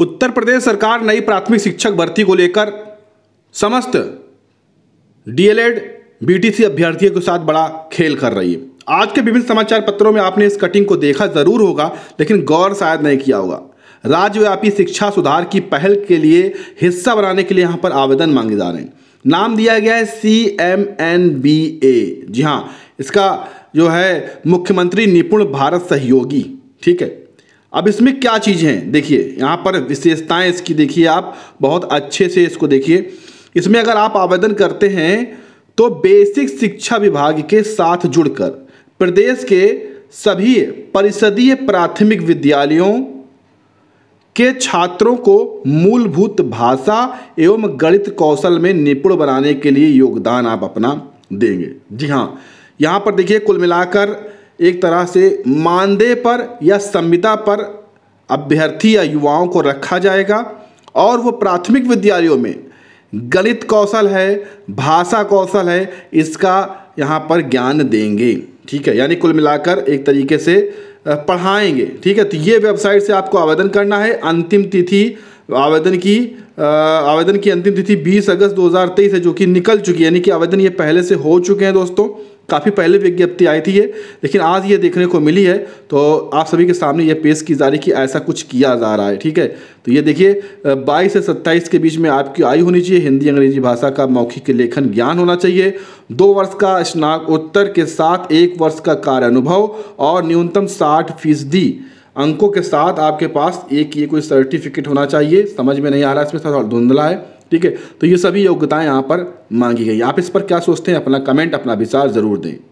उत्तर प्रदेश सरकार नई प्राथमिक शिक्षक भर्ती को लेकर समस्त डीएलएड बीटीसी अभ्यर्थियों के साथ बड़ा खेल कर रही है आज के विभिन्न समाचार पत्रों में आपने इस कटिंग को देखा जरूर होगा लेकिन गौर शायद नहीं किया होगा राज्यव्यापी शिक्षा सुधार की पहल के लिए हिस्सा बनाने के लिए यहाँ पर आवेदन मांगे जा रहे हैं नाम दिया गया है C M N B A G हाँ इसका जो है मुख्यमंत्री निपुण भारत सहयोगी ठीक है अब इसमें क्या चीज़ हैं देखिए यहाँ पर विशेषताएं इसकी देखिए आप बहुत अच्छे से इसको देखिए इसमें अगर आप आवेदन करते हैं तो बेसिक शिक्षा विभाग के साथ जुड़कर प्रदेश के सभी परिषदीय प्राथमिक विद्यालयों के छात्रों को मूलभूत भाषा एवं गणित कौशल में निपुण बनाने के लिए योगदान आप अपना देंगे जी हाँ यहाँ पर देखिए कुल मिलाकर एक तरह से मानदेय पर या संविदा पर अभ्यर्थी या युवाओं को रखा जाएगा और वो प्राथमिक विद्यालयों में गणित कौशल है भाषा कौशल है इसका यहाँ पर ज्ञान देंगे ठीक है यानी कुल मिलाकर एक तरीके से पढ़ाएंगे ठीक है तो ये वेबसाइट से आपको आवेदन करना है अंतिम तिथि आवेदन की आवेदन की अंतिम तिथि 20 अगस्त 2023 है जो कि निकल चुकी है यानी कि आवेदन ये पहले से हो चुके हैं दोस्तों काफ़ी पहले विज्ञप्ति आई थी ये लेकिन आज ये देखने को मिली है तो आप सभी के सामने ये पेश की जा रही कि ऐसा कुछ किया जा रहा है ठीक है तो ये देखिए 22 से 27 के बीच में आपकी आयु होनी चाहिए हिंदी अंग्रेजी भाषा का मौखिक लेखन ज्ञान होना चाहिए दो वर्ष का उत्तर के साथ एक वर्ष का कार्य अनुभव और न्यूनतम साठ फीसदी अंकों के साथ आपके पास एक ये कोई सर्टिफिकेट होना चाहिए समझ में नहीं आ रहा इसमें थोड़ा धुंधला है ठीक है तो ये सभी योग्यताएं यहाँ पर मांगी गई आप इस पर क्या सोचते हैं अपना कमेंट अपना विचार ज़रूर दें